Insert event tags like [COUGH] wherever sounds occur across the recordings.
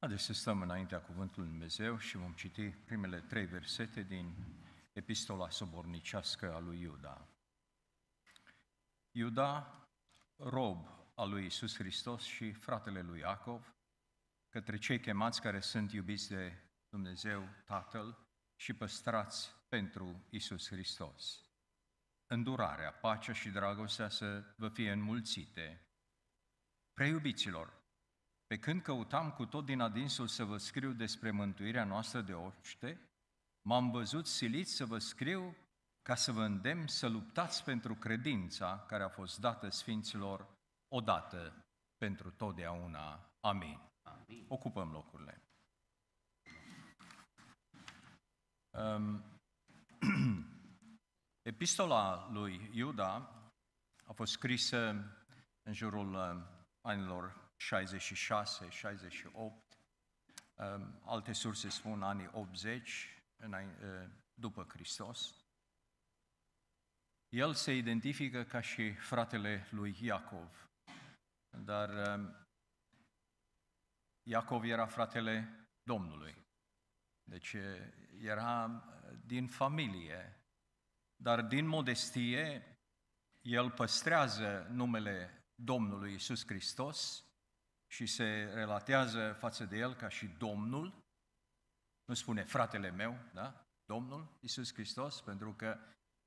Haideți să stăm înaintea Cuvântului Lui Dumnezeu și vom citi primele trei versete din Epistola Sobornicească a lui Iuda. Iuda, rob al lui Isus Hristos și fratele lui Iacov, către cei chemați care sunt iubiți de Dumnezeu Tatăl și păstrați pentru Isus Hristos. Îndurarea, pacea și dragostea să vă fie înmulțite. Preiubiților, pe când căutam cu tot din adinsul să vă scriu despre mântuirea noastră de oște, m-am văzut silit să vă scriu ca să vă îndemn să luptați pentru credința care a fost dată Sfinților odată pentru totdeauna. Amin. Amin. Ocupăm locurile. Um, [CLEARS THROAT] epistola lui Iuda a fost scrisă în jurul uh, anilor 66, 68, ehm, alte surse spun anii 80, după Hristos. El se identifică ca și fratele lui Iacov, dar ehm, Iacov era fratele Domnului. Deci era din familie, dar din modestie el păstrează numele Domnului Isus Hristos și se relatează față de el ca și Domnul, nu spune fratele meu, da? Domnul Isus Hristos, pentru că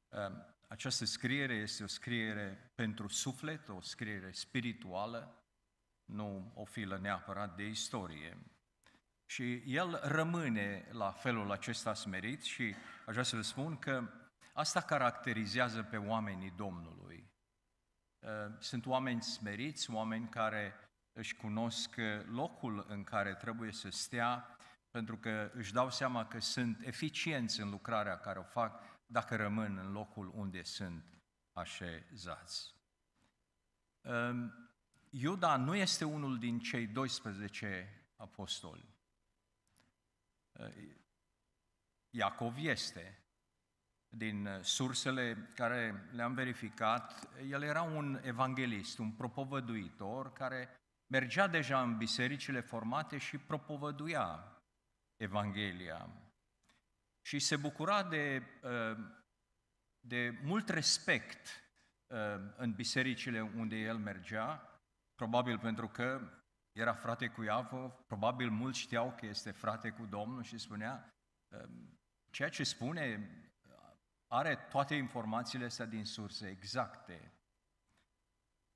um, această scriere este o scriere pentru suflet, o scriere spirituală, nu o filă neapărat de istorie. Și el rămâne la felul acesta smerit și aș vrea să vă spun că asta caracterizează pe oamenii Domnului. Uh, sunt oameni smeriți, oameni care își cunosc locul în care trebuie să stea, pentru că își dau seama că sunt eficienți în lucrarea care o fac dacă rămân în locul unde sunt așezați. Ehm, Iuda nu este unul din cei 12 apostoli. Ehm, Iacov este. Din sursele care le-am verificat, el era un evanghelist, un propovăduitor care mergea deja în bisericile formate și propovăduia Evanghelia. Și se bucura de, uh, de mult respect uh, în bisericile unde el mergea, probabil pentru că era frate cu Iavă, probabil mulți știau că este frate cu Domnul și spunea, uh, ceea ce spune are toate informațiile astea din surse exacte.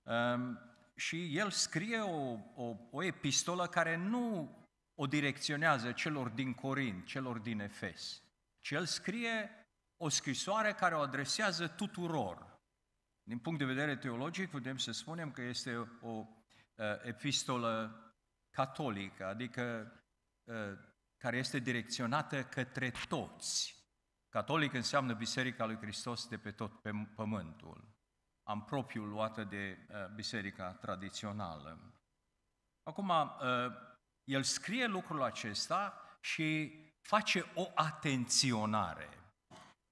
Um, și el scrie o, o, o epistolă care nu o direcționează celor din Corint, celor din Efes, ci el scrie o scrisoare care o adresează tuturor. Din punct de vedere teologic, putem să spunem că este o uh, epistolă catolică, adică uh, care este direcționată către toți. Catolic înseamnă Biserica lui Hristos de pe tot pe pământul am propriu luată de uh, biserica tradițională. Acum, uh, el scrie lucrul acesta și face o atenționare.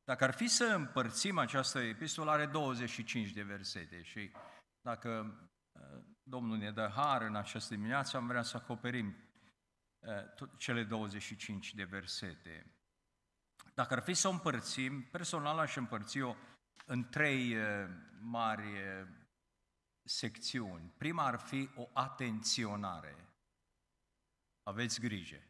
Dacă ar fi să împărțim această epistolă, are 25 de versete și dacă uh, Domnul ne dă har în această dimineață, am vrea să acoperim cele 25 de versete. Dacă ar fi să o împărțim, personal aș împărți-o în trei eh, mari eh, secțiuni. Prima ar fi o atenționare. Aveți grijă.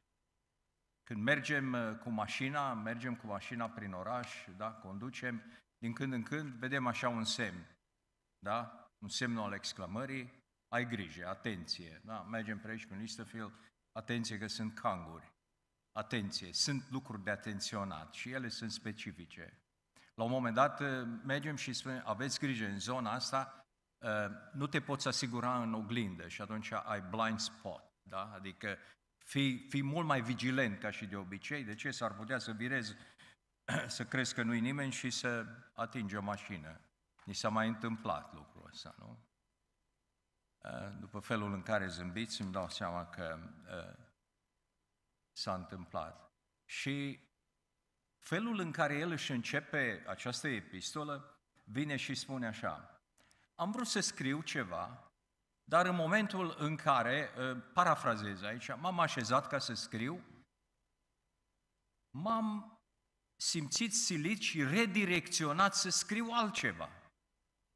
Când mergem eh, cu mașina, mergem cu mașina prin oraș, da, conducem, din când în când vedem așa un semn, da? Un semn al exclamării, ai grijă, atenție, da? Mergem pe aici, prin Listerfield, atenție că sunt canguri, atenție, sunt lucruri de atenționat și ele sunt specifice. La un moment dat eh, mergem și spunem, aveți grijă în zona asta, eh, nu te poți asigura în oglindă și atunci ai blind spot, da? Adică fii, fii mult mai vigilent ca și de obicei, de ce s-ar putea să virezi, [CLEARS THROAT] să crezi că nu-i nimeni și să atingi o mașină. Ni s-a mai întâmplat lucrul ăsta, nu? Eh, după felul în care zâmbiți, îmi dau seama că s-a întâmplat. Și felul în care el își începe această epistolă, vine și spune așa, am vrut să scriu ceva, dar în momentul în care, ă, parafrazez aici, m-am așezat ca să scriu, m-am simțit silit și redirecționat să scriu altceva.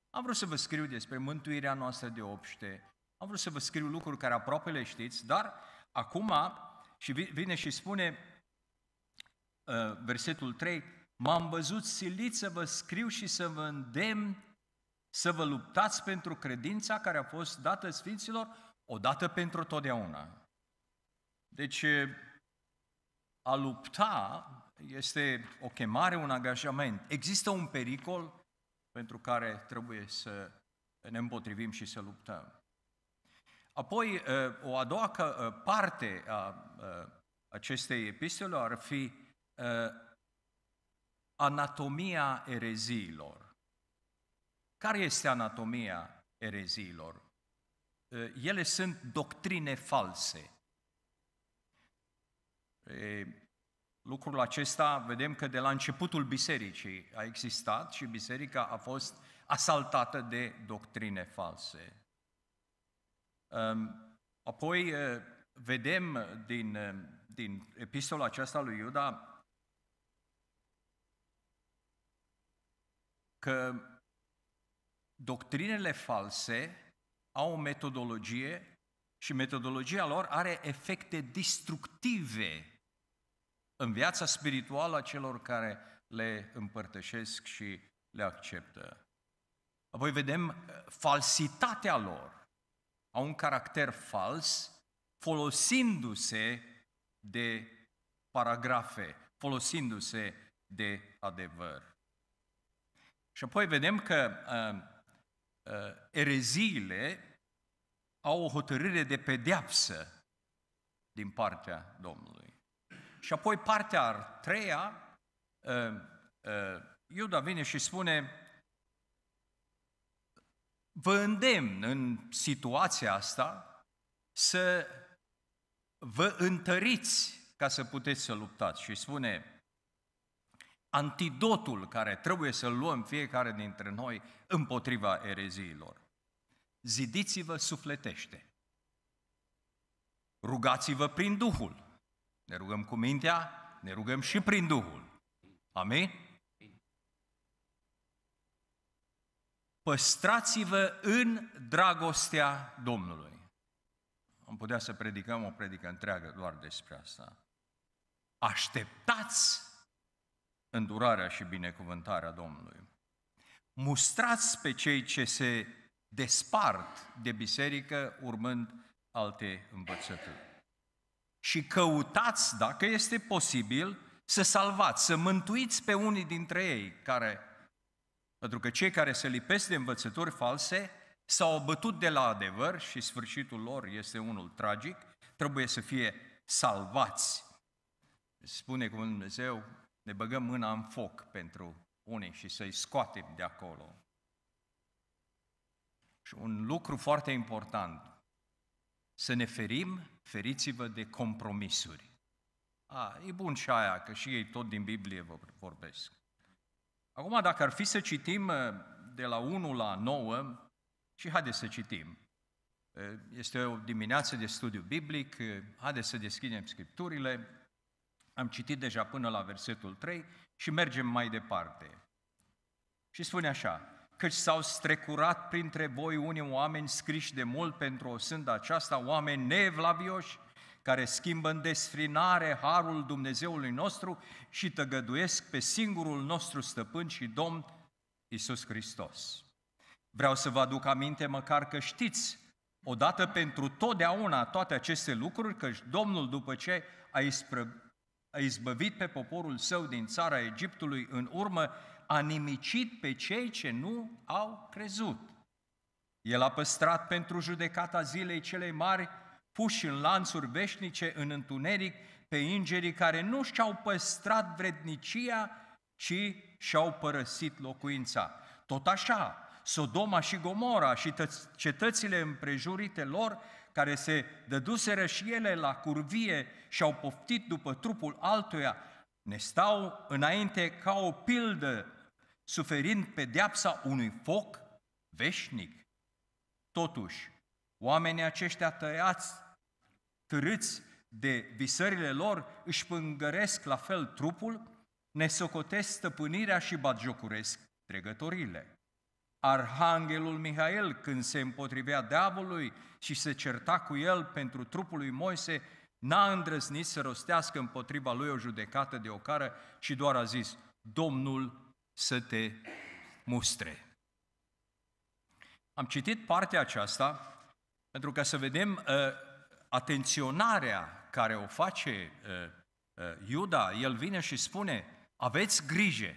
Am vrut să vă scriu despre mântuirea noastră de obște, am vrut să vă scriu lucruri care aproape le știți, dar acum, și vine și spune, Uh, versetul 3, m-am văzut silit să vă scriu și să vă îndemn să vă luptați pentru credința care a fost dată Sfinților odată pentru totdeauna. Deci, uh, a lupta este o chemare, un angajament. Există un pericol pentru care trebuie să ne împotrivim și să luptăm. Apoi, uh, o a doua parte a acestei epistole ar fi Uh, anatomia ereziilor. Care este anatomia ereziilor? Uh, ele sunt doctrine false. E, lucrul acesta vedem că de la începutul bisericii a existat și biserica a fost asaltată de doctrine false. Um, apoi uh, vedem din, din epistola aceasta lui Iuda că doctrinele false au o metodologie și metodologia lor are efecte destructive în viața spirituală a celor care le împărtășesc și le acceptă. Apoi vedem uh, falsitatea lor. Au un caracter fals folosindu-se de paragrafe, folosindu-se de adevăr. Și apoi vedem că uh, uh, ereziile au o hotărâre de pedeapsă din partea Domnului. Și apoi partea a treia, uh, uh, Iuda vine și spune, vă îndemn în situația asta să vă întăriți ca să puteți să luptați. Și spune antidotul care trebuie să-l luăm fiecare dintre noi împotriva ereziilor. Zidiți-vă sufletește. Rugați-vă prin Duhul. Ne rugăm cu mintea, ne rugăm și prin Duhul. Amin? Păstrați-vă în dragostea Domnului. Am putea să predicăm o predică întreagă doar despre asta. Așteptați îndurarea și binecuvântarea Domnului. Mustrați pe cei ce se despart de biserică urmând alte învățături. Și căutați, dacă este posibil, să salvați, să mântuiți pe unii dintre ei, care, pentru că cei care se lipesc de învățături false s-au bătut de la adevăr și sfârșitul lor este unul tragic, trebuie să fie salvați. Spune cum Dumnezeu, ne băgăm mâna în foc pentru unii și să-i scoatem de acolo. Și un lucru foarte important, să ne ferim, feriți-vă de compromisuri. A, e bun și aia, că și ei tot din Biblie vorbesc. Acum, dacă ar fi să citim uh, de la 1 la 9, și haideți să citim. Uh, este o dimineață de studiu biblic, uh, haideți să deschidem Scripturile, am citit deja până la versetul 3 și mergem mai departe. Și spune așa, căci s-au strecurat printre voi unii oameni scriși de mult pentru o sândă aceasta, oameni nevlavioși, care schimbă în desfrinare harul Dumnezeului nostru și tăgăduiesc pe singurul nostru stăpân și Domn, Isus Hristos. Vreau să vă aduc aminte măcar că știți odată pentru totdeauna toate aceste lucruri, căci Domnul după ce a a izbăvit pe poporul său din țara Egiptului în urmă, a nimicit pe cei ce nu au crezut. El a păstrat pentru judecata zilei celei mari, puși în lanțuri veșnice, în întuneric, pe ingerii care nu și-au păstrat vrednicia, ci și-au părăsit locuința. Tot așa, Sodoma și Gomora și cetățile împrejurite lor care se dăduseră și ele la curvie și au poftit după trupul altuia, ne stau înainte ca o pildă, suferind pedeapsa unui foc veșnic. Totuși, oamenii aceștia tăiați, târâți de visările lor, își pângăresc la fel trupul, ne socotesc stăpânirea și batjocuresc dregătorile. Arhanghelul Mihail, când se împotrivea diavolului și se certa cu el pentru trupul lui Moise, n-a îndrăznit să rostească împotriva lui o judecată de ocară și doar a zis, Domnul să te mustre. Am citit partea aceasta pentru ca să vedem uh, atenționarea care o face uh, uh, Iuda. El vine și spune, aveți grijă,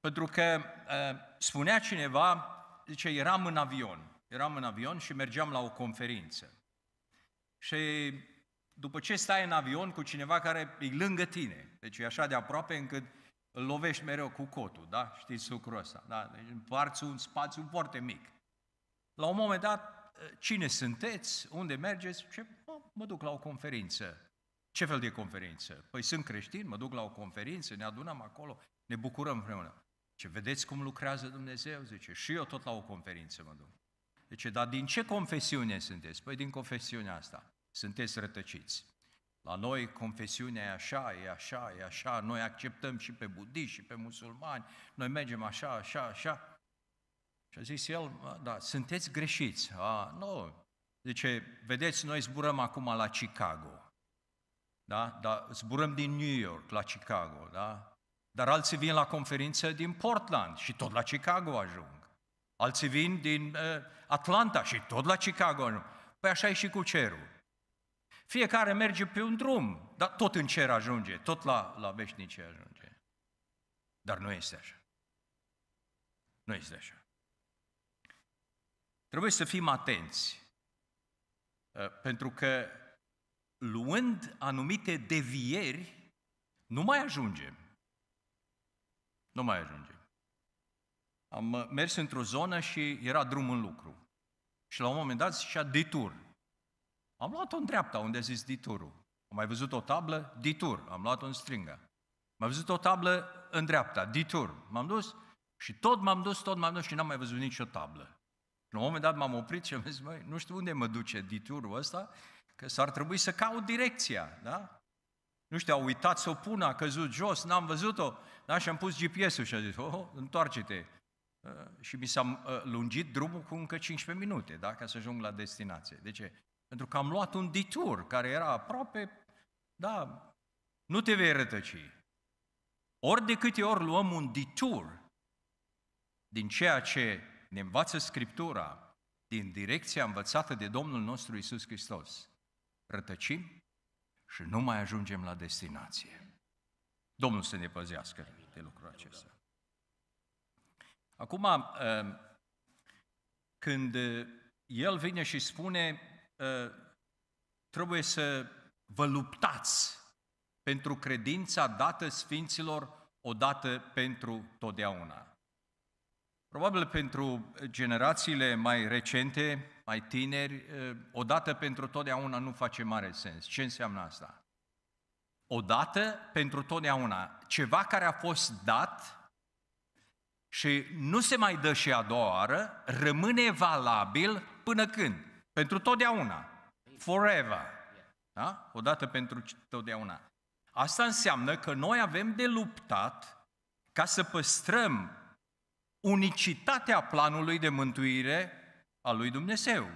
pentru că uh, spunea cineva, zice, eram în avion, eram în avion și mergeam la o conferință. Și după ce stai în avion cu cineva care e lângă tine, deci e așa de aproape încât îl lovești mereu cu cotul, da? Știți lucrul ăsta, da? Deci împarți un spațiu foarte mic. La un moment dat, cine sunteți, unde mergeți? Ce? Mă duc la o conferință. Ce fel de conferință? Păi sunt creștin, mă duc la o conferință, ne adunăm acolo, ne bucurăm împreună. Ce vedeți cum lucrează Dumnezeu? Zice, și eu tot la o conferință mă duc. Zice, dar din ce confesiune sunteți? Păi din confesiunea asta. Sunteți rătăciți. La noi confesiunea e așa, e așa, e așa, noi acceptăm și pe budiști și pe musulmani, noi mergem așa, așa, așa. Și a zis el, da, sunteți greșiți. A, nu. Zice, vedeți, noi zburăm acum la Chicago. Da? Dar zburăm din New York la Chicago, da? Dar alții vin la conferință din Portland și tot la Chicago ajung. Alții vin din uh, Atlanta și tot la Chicago ajung. Păi așa e și cu cerul. Fiecare merge pe un drum, dar tot în cer ajunge, tot la, la veșnicie ajunge. Dar nu este așa. Nu este așa. Trebuie să fim atenți, uh, pentru că luând anumite devieri, nu mai ajungem. Nu mai ajungem. Am uh, mers într-o zonă și era drum în lucru. Și la un moment dat și-a detur. Am luat-o în dreapta, unde a zis diturul. Am mai văzut o tablă, ditur. Am luat-o în stringa. Am văzut o tablă în dreapta, ditur. M-am dus și tot m-am dus, tot m-am dus și n-am mai văzut nicio tablă. La un moment dat m-am oprit și am zis, măi, nu știu unde mă duce diturul ăsta, că s-ar trebui să caut direcția, da? Nu știu, au uitat să o pună, a căzut jos, n-am văzut-o. Da? Și am pus GPS-ul și a zis, oh, oh întoarce-te. Uh, și mi s-a uh, lungit drumul cu încă 15 minute, da? ca să ajung la destinație. De ce? Pentru că am luat un ditur care era aproape, da, nu te vei rătăci. Ori de câte ori luăm un ditur din ceea ce ne învață Scriptura, din direcția învățată de Domnul nostru Isus Hristos, rătăcim și nu mai ajungem la destinație. Domnul să ne păzească de lucrul acesta. Acum, uh, când uh, el vine și spune, uh, trebuie să vă luptați pentru credința dată Sfinților odată pentru totdeauna. Probabil pentru generațiile mai recente, mai tineri, eh, odată pentru totdeauna nu face mare sens. Ce înseamnă asta? Odată pentru totdeauna. Ceva care a fost dat și nu se mai dă și a doua oară, rămâne valabil până când? Pentru totdeauna. Forever. Da? Odată pentru totdeauna. Asta înseamnă că noi avem de luptat ca să păstrăm unicitatea planului de mântuire a lui Dumnezeu.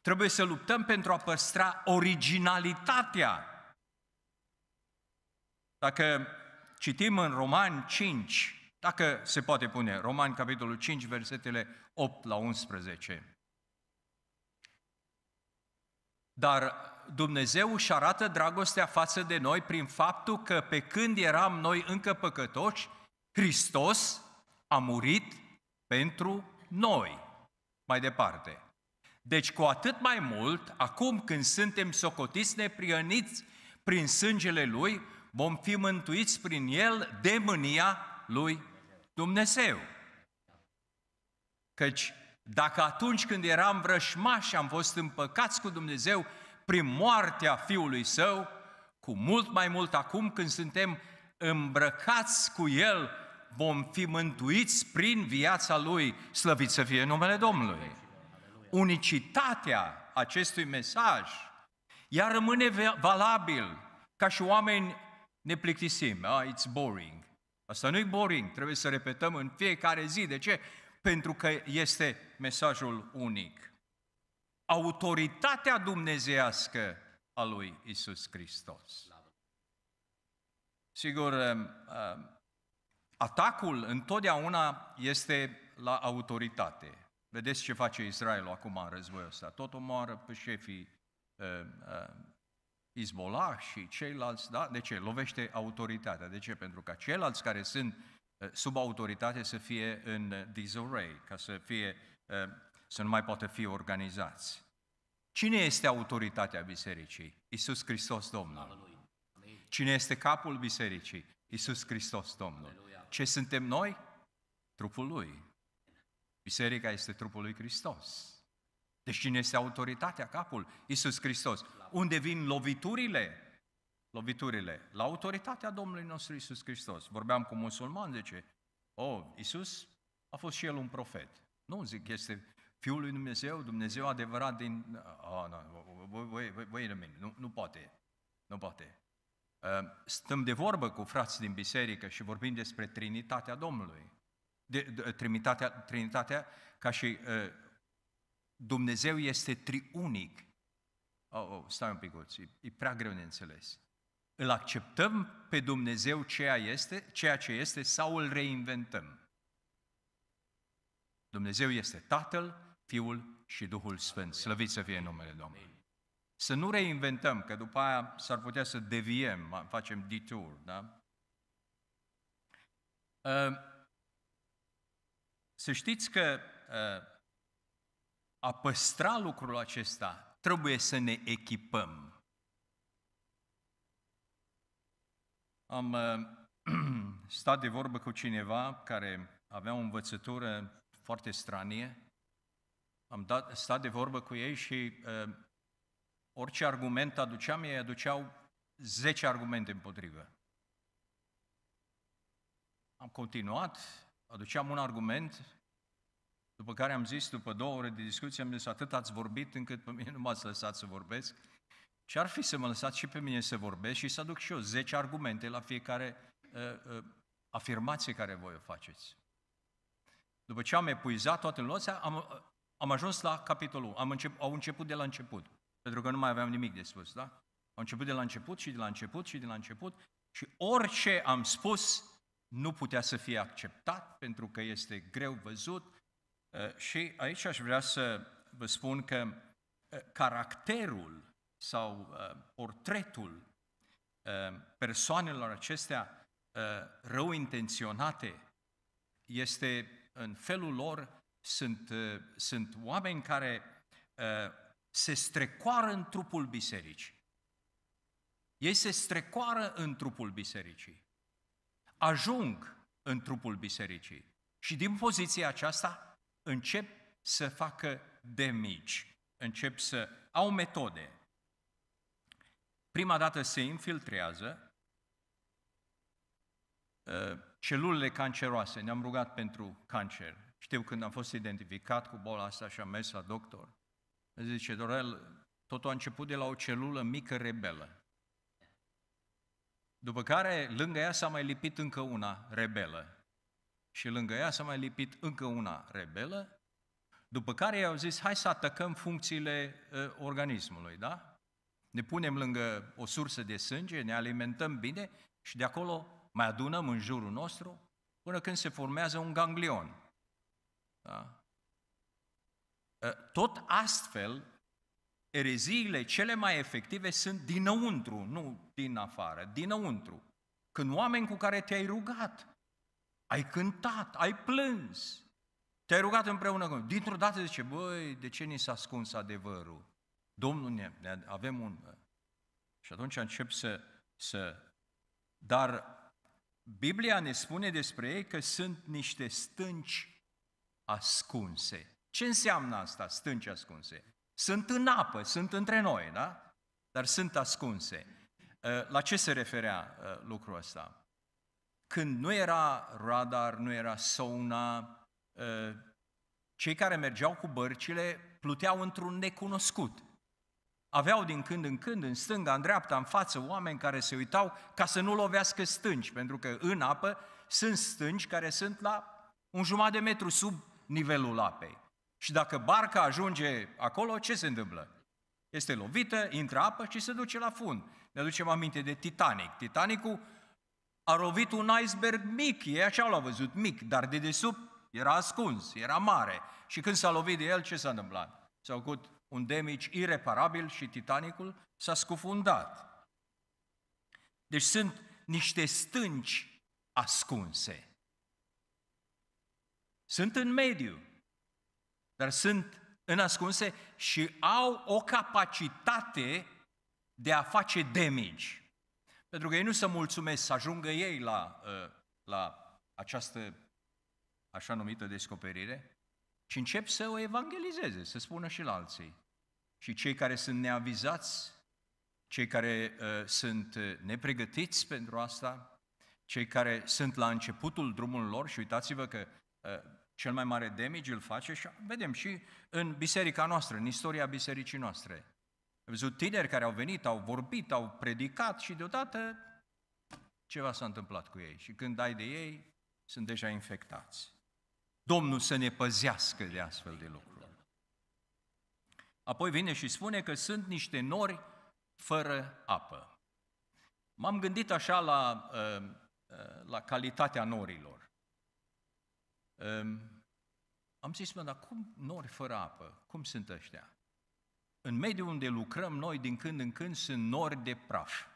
Trebuie să luptăm pentru a păstra originalitatea. Dacă citim în Romani 5, dacă se poate pune, Romani capitolul 5, versetele 8 la 11. Dar Dumnezeu își arată dragostea față de noi prin faptul că pe când eram noi încă păcătoși, Hristos a murit pentru noi. Mai departe. Deci cu atât mai mult, acum când suntem socotiți neprioniți prin sângele Lui, vom fi mântuiți prin El de mânia Lui Dumnezeu. Căci dacă atunci când eram vrășmași am fost împăcați cu Dumnezeu prin moartea Fiului Său, cu mult mai mult acum când suntem îmbrăcați cu El vom fi mântuiți prin viața Lui, slăvit să fie numele Domnului. Unicitatea acestui mesaj, ea rămâne valabil ca și oameni ne plictisim. Ah, it's boring. Asta nu e boring, trebuie să repetăm în fiecare zi. De ce? Pentru că este mesajul unic. Autoritatea dumnezească a lui Isus Hristos. Sigur, um, um, Atacul întotdeauna este la autoritate. Vedeți ce face Israelul acum în războiul ăsta. Tot omoară pe șefii uh, uh, Izbolah și ceilalți, da? De ce? Lovește autoritatea. De ce? Pentru ca ceilalți care sunt uh, sub autoritate să fie în disarray, ca să fie, uh, să nu mai poată fi organizați. Cine este autoritatea bisericii? Isus Hristos Domnul. Cine este capul bisericii? Isus Hristos Domnul ce suntem noi? Trupul lui. Biserica este trupul lui Hristos. Deci cine este autoritatea, capul? Iisus Hristos. Unde vin loviturile? Loviturile. La autoritatea Domnului nostru Iisus Hristos. Vorbeam cu musulman, zice, oh, Iisus a fost și el un profet. Nu, zic, este Fiul lui Dumnezeu, Dumnezeu adevărat din... Oh, no, voi, voi, voi, voi rămâne, nu, nu poate, nu poate. Ehm, stăm de vorbă cu frați din biserică și vorbim despre Trinitatea Domnului. De, de, trinitatea, trinitatea ca și uh, Dumnezeu este triunic. Oh, oh, stai un pic, e, e prea greu de înțeles. Îl acceptăm pe Dumnezeu ceea, este, ceea ce este sau îl reinventăm? Dumnezeu este Tatăl, Fiul și Duhul Sfânt. Slăvit să fie numele Domnului. Să nu reinventăm, că după aia s-ar putea să deviem, facem detour, da? Ă, să știți că ă, a păstra lucrul acesta trebuie să ne echipăm. Am ă, [CLEARS THROAT] stat de vorbă cu cineva care avea o învățătură foarte stranie. Am dat, stat de vorbă cu ei și uh, Orice argument aduceam, ei aduceau 10 argumente împotrivă. Am continuat, aduceam un argument, după care am zis, după două ore de discuție, am zis, atât ați vorbit încât pe mine nu m-ați lăsat să vorbesc. Ce ar fi să mă lăsați și pe mine să vorbesc și să aduc și eu 10 argumente la fiecare uh, uh, afirmație care voi o faceți? După ce am epuizat toate loția, am, am ajuns la capitolul, am început, au început de la început pentru că nu mai aveam nimic de spus, da? Am început de la început și de la început și de la început și orice am spus nu putea să fie acceptat pentru că este greu văzut uh, și aici aș vrea să vă spun că uh, caracterul sau uh, portretul persoanelor acestea rău intenționate este în felul lor sunt, sunt oameni care se strecoară în trupul bisericii. Ei se strecoară în trupul bisericii. Ajung în trupul bisericii. Și din poziția aceasta încep să facă de mici. Încep să au metode. Prima dată se infiltrează uh, celulele canceroase. Ne-am rugat pentru cancer. Știu când am fost identificat cu boala asta și am mers la doctor. Zice, Dorel, totul a început de la o celulă mică rebelă. După care, lângă ea s-a mai lipit încă una rebelă. Și lângă ea s-a mai lipit încă una rebelă. După care i-au zis, hai să atacăm funcțiile uh, organismului, da? Ne punem lângă o sursă de sânge, ne alimentăm bine și de acolo mai adunăm în jurul nostru până când se formează un ganglion. Da? Ă, tot astfel, ereziile cele mai efective sunt dinăuntru, nu din afară, dinăuntru. Când oameni cu care te-ai rugat, ai cântat, ai plâns, te-ai rugat împreună cu Dintr-o dată zice, băi, de ce ni s-a ascuns adevărul? Domnul, ne, ne avem un... Ă. Și atunci încep să, să... Dar Biblia ne spune despre ei că sunt niște stânci ascunse. Ce înseamnă asta, stânci ascunse? Sunt în apă, sunt între noi, da? Dar sunt ascunse. Ă, la ce se referea ă, lucrul ăsta? Când nu era radar, nu era sauna, ă, cei care mergeau cu bărcile pluteau într-un necunoscut. Aveau din când în când, în stânga, în dreapta, în față, oameni care se uitau ca să nu lovească stânci, pentru că în apă sunt stânci care sunt la un jumătate de metru sub nivelul apei. Și dacă barca ajunge acolo, ce se întâmplă? Este lovită, intră apă și se duce la fund. Ne aducem aminte de Titanic. Titanicul a lovit un iceberg mic, ei așa l-au văzut, mic, dar de desubt era ascuns, era mare. Și când s-a lovit de el, ce s-a întâmplat? S-a făcut un damage ireparabil și Titanicul s-a scufundat. Deci sunt niște stânci ascunse. Sunt în mediu, dar sunt înascunse și au o capacitate de a face damage. Pentru că ei nu se mulțumesc să ajungă ei la, uh, la această așa numită descoperire, ci încep să o evangelizeze, să spună și la alții. Și cei care sunt neavizați, cei care uh, sunt uh, nepregătiți pentru asta, cei care sunt la începutul drumului lor și uitați-vă că uh, cel mai mare damage îl face și vedem și în biserica noastră, în istoria bisericii noastre. Am văzut tineri care au venit, au vorbit, au predicat și deodată ceva s-a întâmplat cu ei. Și când ai de ei, sunt deja infectați. Domnul să ne păzească de astfel de lucruri. Apoi vine și spune că sunt niște nori fără apă. M-am gândit așa la, uh, uh, la calitatea norilor. Um, am zis, mă, dar cum nori fără apă? Cum sunt ăștia? În mediul unde lucrăm noi, din când în când, sunt nori de praf.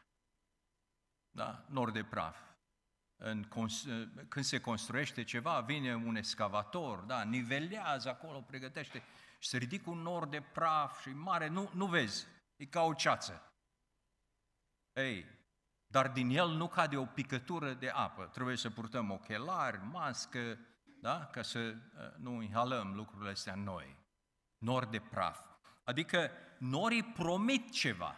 Da? Nori de praf. În, când se construiește ceva, vine un excavator, da, nivelează acolo, pregătește și se ridică un nor de praf și mare, nu, nu vezi, e ca o ceață. Ei, dar din el nu cade o picătură de apă. Trebuie să purtăm ochelari, mască, da? ca să uh, nu inhalăm lucrurile astea noi. Nori de praf. Adică norii promit ceva.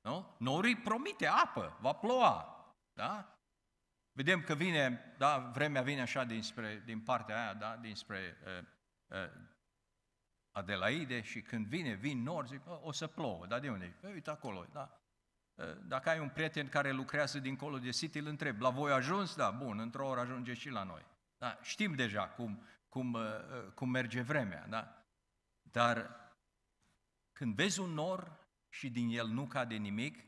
Nu? Norii promite apă, va ploua. Da? Vedem că vine, da, vremea vine așa dinspre, din partea aia, da, dinspre uh, uh, Adelaide și când vine, vin nori, zic, o să plouă, dar de unde? Păi, uite acolo, da. Uh, dacă ai un prieten care lucrează dincolo de City, îl întreb, la voi ajuns? Da, bun, într-o oră ajunge și la noi. Da? Știm deja cum, cum, uh, uh, cum merge vremea, da? Dar când vezi un nor și din el nu cade nimic,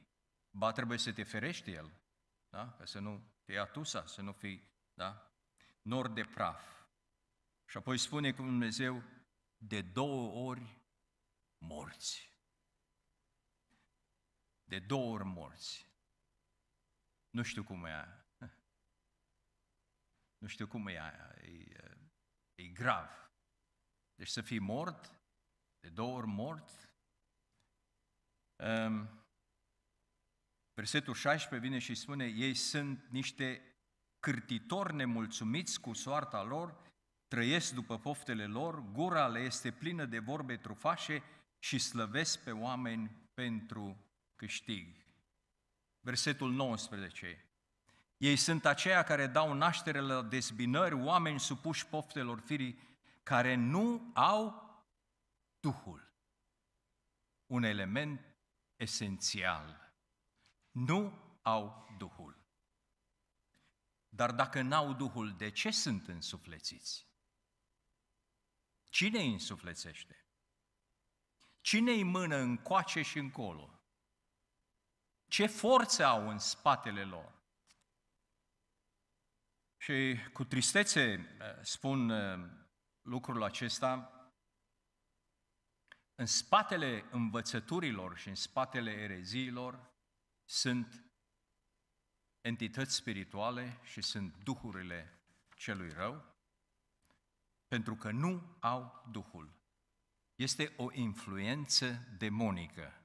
ba trebuie să te ferești el, da? Ca să nu te ia tusa, să nu fii, da? Nor de praf. Și apoi spune cum Dumnezeu, de două ori morți. De două ori morți. Nu știu cum e nu știu cum e aia, e, e grav. Deci să fii mort, de două ori mort. Um, versetul 16 vine și spune, ei sunt niște cârtitori nemulțumiți cu soarta lor, trăiesc după poftele lor, gura le este plină de vorbe trufașe și slăvesc pe oameni pentru câștig. Versetul 19. Ei sunt aceia care dau naștere la dezbinări, oameni supuși poftelor firii, care nu au Duhul. Un element esențial. Nu au Duhul. Dar dacă n-au Duhul, de ce sunt însuflețiți? Cine îi însuflețește? Cine îi mână încoace și încolo? Ce forțe au în spatele lor? Și cu tristețe eh, spun eh, lucrul acesta, în spatele învățăturilor și în spatele ereziilor sunt entități spirituale și sunt duhurile celui rău, pentru că nu au Duhul. Este o influență demonică.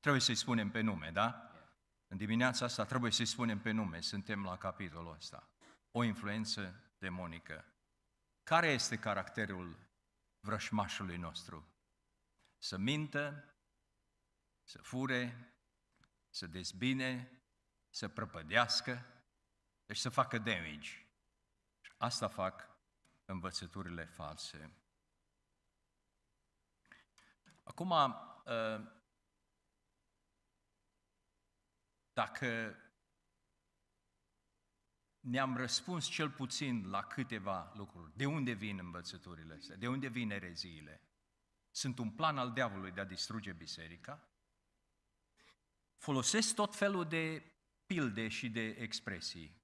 Trebuie să-i spunem pe nume, da? În dimineața asta trebuie să-i spunem pe nume, suntem la capitolul ăsta o influență demonică. Care este caracterul vrășmașului nostru? Să mintă, să fure, să dezbine, să prăpădească, deci să facă damage. Și asta fac învățăturile false. Acum, ă, dacă ne-am răspuns cel puțin la câteva lucruri. De unde vin învățăturile astea? De unde vin ereziile? Sunt un plan al diavolului de a distruge biserica? Folosesc tot felul de pilde și de expresii.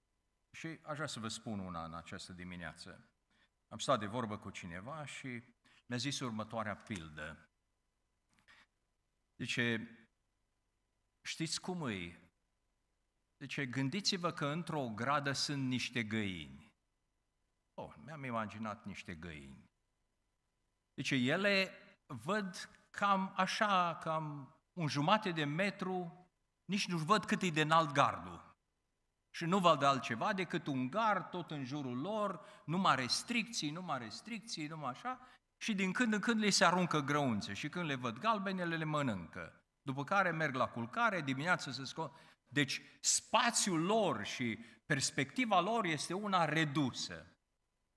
Și aș vrea să vă spun una în această dimineață. Am stat de vorbă cu cineva și mi-a zis următoarea pildă. Zice, știți cum îi Zice, gândiți-vă că într-o gradă sunt niște găini. Oh, mi-am imaginat niște găini. Zice, ele văd cam așa, cam un jumate de metru, nici nu văd cât e de înalt gardul. Și nu văd altceva decât un gard tot în jurul lor, numai restricții, numai restricții, numai așa, și din când în când le se aruncă grăunțe și când le văd galbenele, le mănâncă. După care merg la culcare, dimineața se scot, deci spațiul lor și perspectiva lor este una redusă.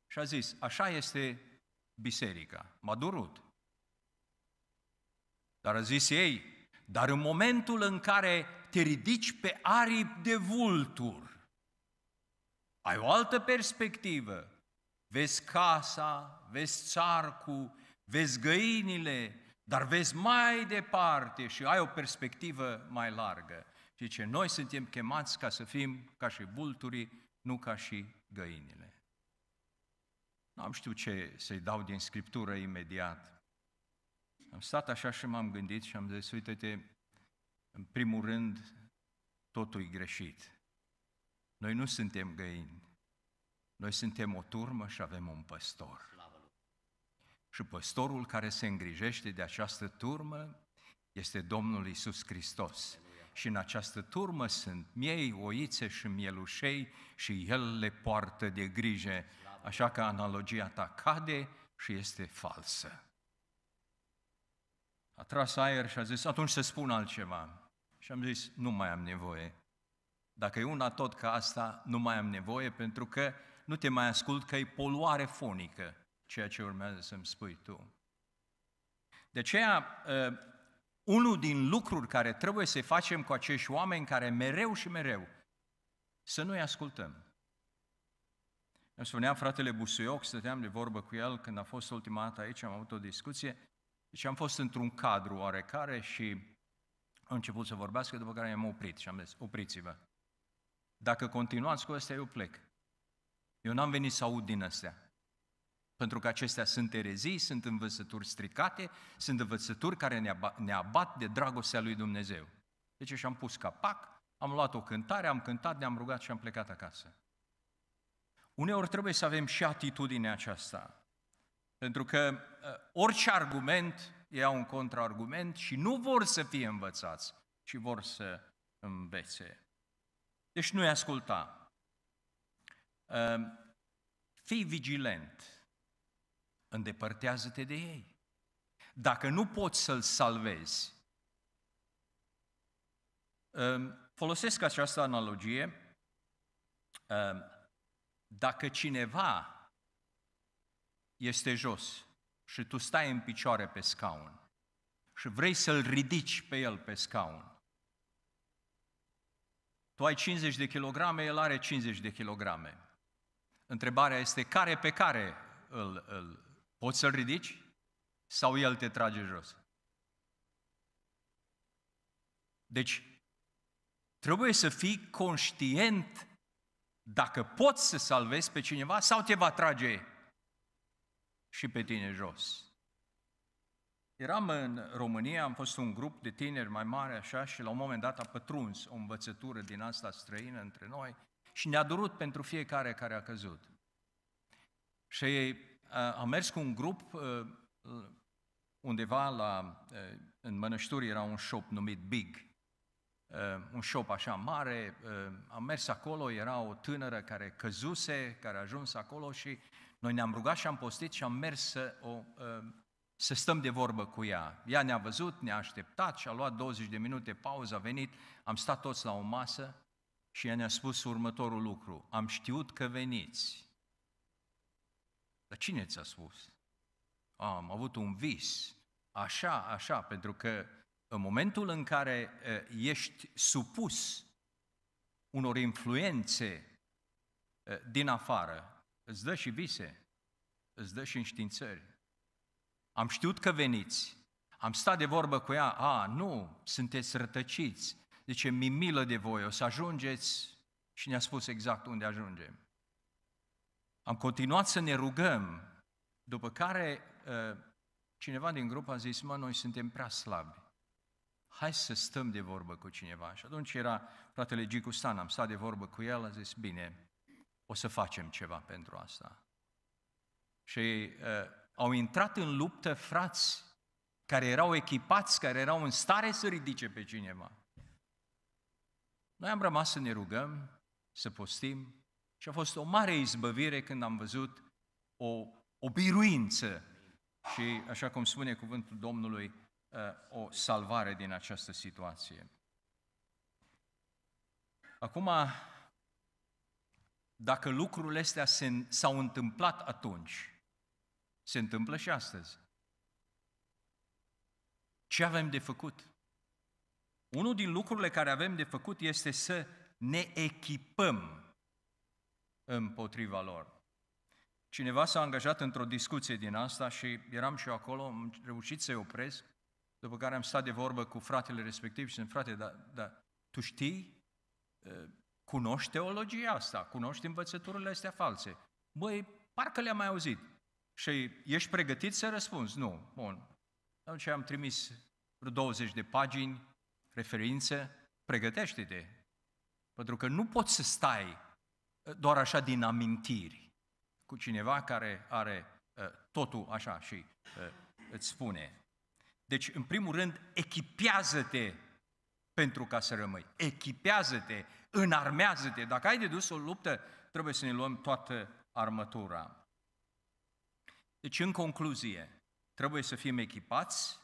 Și a zis, așa este biserica. M-a durut. Dar a zis ei, dar în momentul în care te ridici pe aripi de vultur, ai o altă perspectivă, vezi casa, vezi țarcul, vezi găinile, dar vezi mai departe și ai o perspectivă mai largă ce noi suntem chemați ca să fim ca și vulturii, nu ca și găinile. Nu am știut ce să-i dau din Scriptură imediat. Am stat așa și m-am gândit și am zis, uite-te, în primul rând, totul e greșit. Noi nu suntem găini. Noi suntem o turmă și avem un păstor. Și păstorul care se îngrijește de această turmă este Domnul Isus Hristos și în această turmă sunt miei, oițe și mielușei și el le poartă de grijă. Așa că analogia ta cade și este falsă. A tras aer și a zis, atunci să spun altceva. Și am zis, nu mai am nevoie. Dacă e una tot ca asta, nu mai am nevoie, pentru că nu te mai ascult că e poluare fonică, ceea ce urmează să-mi spui tu. De aceea, ă, unul din lucruri care trebuie să facem cu acești oameni care mereu și mereu să nu-i ascultăm. Îmi spunea fratele Busuioc, stăteam de vorbă cu el când a fost ultima dată aici, am avut o discuție, deci am fost într-un cadru oarecare și am început să vorbească, după care am oprit și am zis, opriți-vă. Dacă continuați cu asta eu plec. Eu n-am venit să aud din astea. Pentru că acestea sunt erezii, sunt învățături stricate, sunt învățături care ne, abat de dragostea lui Dumnezeu. Deci și-am pus capac, am luat o cântare, am cântat, ne-am rugat și am plecat acasă. Uneori trebuie să avem și atitudinea aceasta. Pentru că uh, orice argument ia un contraargument și nu vor să fie învățați, ci vor să învețe. Deci nu-i asculta. Uh, fii vigilent îndepărtează-te de ei. Dacă nu poți să-l salvezi, um, folosesc această analogie, um, dacă cineva este jos și tu stai în picioare pe scaun și vrei să-l ridici pe el pe scaun, tu ai 50 de kilograme, el are 50 de kilograme. Întrebarea este care pe care îl, îl, Poți să-l ridici sau el te trage jos? Deci, trebuie să fii conștient dacă poți să salvezi pe cineva sau te va trage și pe tine jos. Eram în România, am fost un grup de tineri mai mare așa și la un moment dat a pătruns o învățătură din asta străină între noi și ne-a durut pentru fiecare care a căzut. Și am mers cu un grup undeva la, în mănășturi era un shop numit Big, un shop așa mare, am mers acolo, era o tânără care căzuse, care a ajuns acolo și noi ne-am rugat și am postit și am mers să, o, să stăm de vorbă cu ea. Ea ne-a văzut, ne-a așteptat și a luat 20 de minute pauză, a venit, am stat toți la o masă și ea ne-a spus următorul lucru, am știut că veniți, dar cine ți-a spus? am avut un vis. Așa, așa, pentru că în momentul în care ești supus unor influențe din afară, îți dă și vise, îți dă și înștiințări. Am știut că veniți, am stat de vorbă cu ea, a, nu, sunteți rătăciți, zice, mi milă de voi, o să ajungeți și ne-a spus exact unde ajungem. Am continuat să ne rugăm, după care ă, cineva din grup a zis, mă, noi suntem prea slabi. Hai să stăm de vorbă cu cineva. Și atunci era fratele Gicu Stan, am stat de vorbă cu el, a zis, bine, o să facem ceva pentru asta. Și uh, au intrat în luptă frați care erau echipați, care erau în stare să ridice pe cineva. Noi am rămas să ne rugăm, să postim, și a fost o mare izbăvire când am văzut o, o biruință și, așa cum spune cuvântul Domnului, uh, o salvare din această situație. Acum, dacă lucrurile astea s-au întâmplat atunci, se întâmplă și astăzi. Ce avem de făcut? Unul din lucrurile care avem de făcut este să ne echipăm împotriva lor. Cineva s-a angajat într-o discuție din asta și eram și eu acolo, am reușit să-i opresc, după care am stat de vorbă cu fratele respectiv și sunt frate, dar da, tu știi, ă, cunoști teologia asta, cunoști învățăturile astea false. Băi, parcă le-am mai auzit. Și ești pregătit să răspunzi? Nu. Bun. Atunci am trimis vreo 20 de pagini, referințe, pregătește-te. Pentru că nu poți să stai doar așa din amintiri, cu cineva care are uh, totul așa și uh, îți spune. Deci, în primul rând, echipează-te pentru ca să rămâi. Echipează-te, înarmează-te. Dacă ai de dus o luptă, trebuie să ne luăm toată armătura. Deci, în concluzie, trebuie să fim echipați,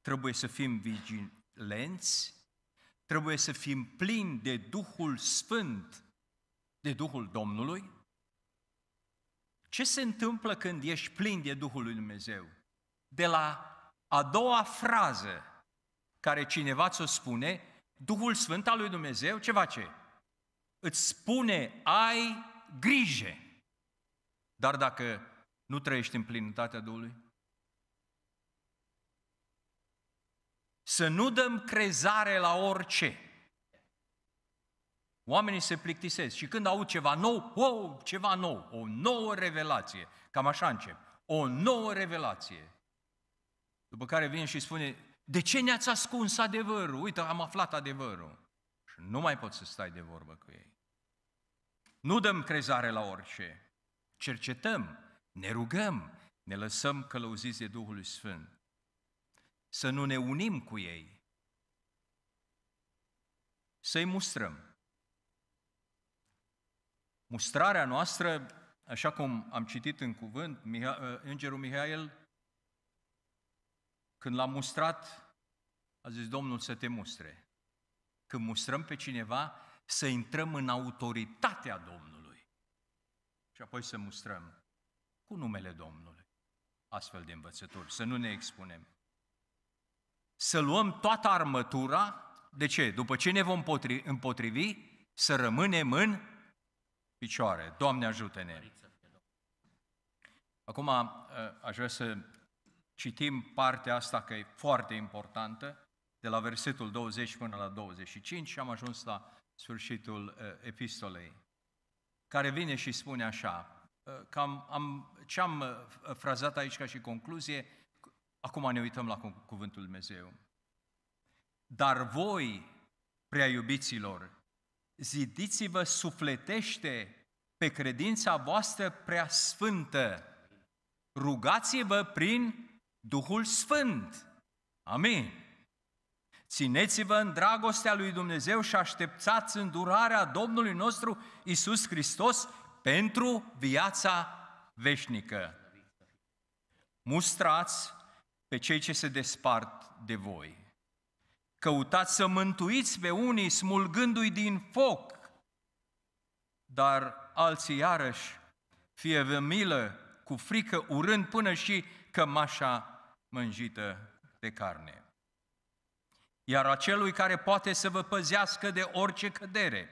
trebuie să fim vigilenți, trebuie să fim plini de Duhul Sfânt de Duhul Domnului? Ce se întâmplă când ești plin de Duhul lui Dumnezeu? De la a doua frază care cineva ți-o spune, Duhul Sfânt al lui Dumnezeu ce face? Îți spune, ai grijă. Dar dacă nu trăiești în plinitatea Duhului? Să nu dăm crezare la orice. Oamenii se plictisesc și când au ceva nou, wow, ceva nou, o nouă revelație. Cam așa încep. O nouă revelație. După care vine și spune, de ce ne-ați ascuns adevărul? Uite, am aflat adevărul. Și nu mai pot să stai de vorbă cu ei. Nu dăm crezare la orice. Cercetăm, ne rugăm, ne lăsăm călăuziți de Duhul Sfânt. Să nu ne unim cu ei. Să-i mustrăm. Mustrarea noastră, așa cum am citit în cuvânt, ă, Îngerul Mihail, când l-a mustrat, a zis Domnul să te mustre. Când mustrăm pe cineva, să intrăm în autoritatea Domnului și apoi să mustrăm cu numele Domnului astfel de învățături, să nu ne expunem. Să luăm toată armătura, de ce? După ce ne vom împotrivi, să rămânem în picioare. Doamne ajută-ne! Acum uh, aș vrea să citim partea asta, că e foarte importantă, de la versetul 20 până la 25 și am ajuns la sfârșitul uh, epistolei, care vine și spune așa, uh, cam am, ce am frazat aici ca și concluzie, acum ne uităm la cuvântul Dumnezeu. Dar voi, prea iubiților, zidiți-vă sufletește pe credința voastră prea sfântă. Rugați-vă prin Duhul Sfânt. Amin. Țineți-vă în dragostea lui Dumnezeu și așteptați îndurarea Domnului nostru Isus Hristos pentru viața veșnică. Mustrați pe cei ce se despart de voi. Căutați să mântuiți pe unii smulgându-i din foc, dar alții iarăși fie vă milă cu frică, urând până și cămașa mânjită de carne. Iar acelui care poate să vă păzească de orice cădere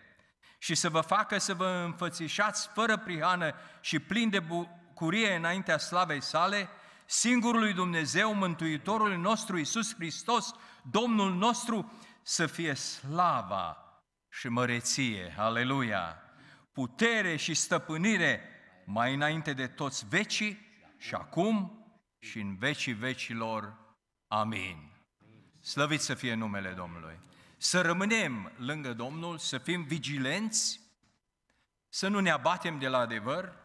și să vă facă să vă înfățișați fără prihană și plin de bucurie înaintea slavei sale, singurului Dumnezeu, Mântuitorului nostru Isus Hristos, Domnul nostru, să fie slava și măreție, aleluia, putere și stăpânire mai înainte de toți vecii și acum și în vecii vecilor. Amin. Slăvit să fie numele Domnului. Să rămânem lângă Domnul, să fim vigilenți, să nu ne abatem de la adevăr,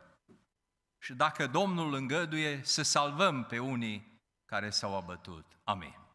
și dacă Domnul îngăduie, să salvăm pe unii care s-au abătut. Amin.